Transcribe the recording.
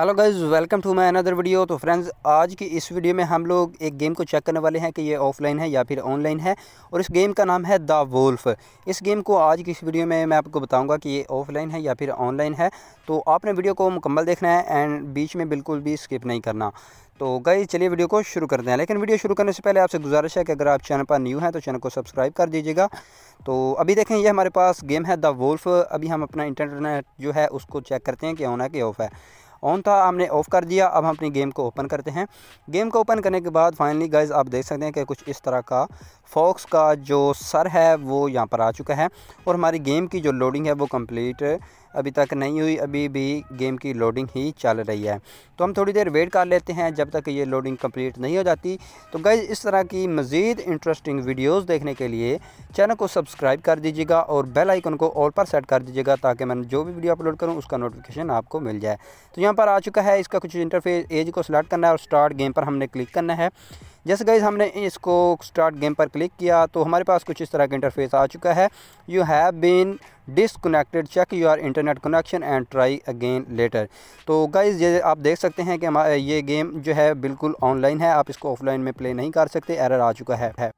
hello guys welcome to my another video तो friends आज की इस वीडियो में हम लोग एक गेम को चेक करने वाले हैं कि ये ऑफलाइन है या फिर ऑनलाइन है और इस गेम का नाम है द वोल्फ इस गेम को आज की इस वीडियो में मैं आपको बताऊंगा कि ये ऑफलाइन है या फिर ऑनलाइन है तो आपने वीडियो को मुकम्मल देखना है एंड बीच में बिल्कुल भी स्किप नहीं करना तो गई चलिए वीडियो को शुरू करते हैं लेकिन वीडियो शुरू करने से पहले आपसे गुजारिश है कि अगर आप चैनल पर न्यू हैं तो चैनल को सब्सक्राइब कर दीजिएगा तो अभी देखें ये हमारे पास गेम है द वोल्फ अभी हम अपना इंटरनेट जो है उसको चेक करते हैं कि ऑन है कि ऑफ है ऑन था हमने ऑफ़ कर दिया अब हम अपनी गेम को ओपन करते हैं गेम को ओपन करने के बाद फाइनली गाइज आप देख सकते हैं कि कुछ इस तरह का फॉक्स का जो सर है वो यहाँ पर आ चुका है और हमारी गेम की जो लोडिंग है वो कम्प्लीट अभी तक नहीं हुई अभी भी गेम की लोडिंग ही चल रही है तो हम थोड़ी देर वेट कर लेते हैं जब तक ये लोडिंग कंप्लीट नहीं हो जाती तो गई इस तरह की मज़ीद इंटरेस्टिंग वीडियोस देखने के लिए चैनल को सब्सक्राइब कर दीजिएगा और बेल आइकन को ऑल पर सेट कर दीजिएगा ताकि मैं जो भी वीडियो अपलोड करूँ उसका नोटिफिकेशन आपको मिल जाए तो यहाँ पर आ चुका है इसका कुछ इंटरफेस एज को सिलेक्ट करना है और स्टार्ट गेम पर हमने क्लिक करना है जैसे गाइज हमने इसको स्टार्ट गेम पर क्लिक किया तो हमारे पास कुछ इस तरह का इंटरफेस आ चुका है you have been disconnected check your internet connection and try again later तो गाइज ये आप देख सकते हैं कि ये गेम जो है बिल्कुल ऑनलाइन है आप इसको ऑफलाइन में प्ले नहीं कर सकते एरर आ चुका है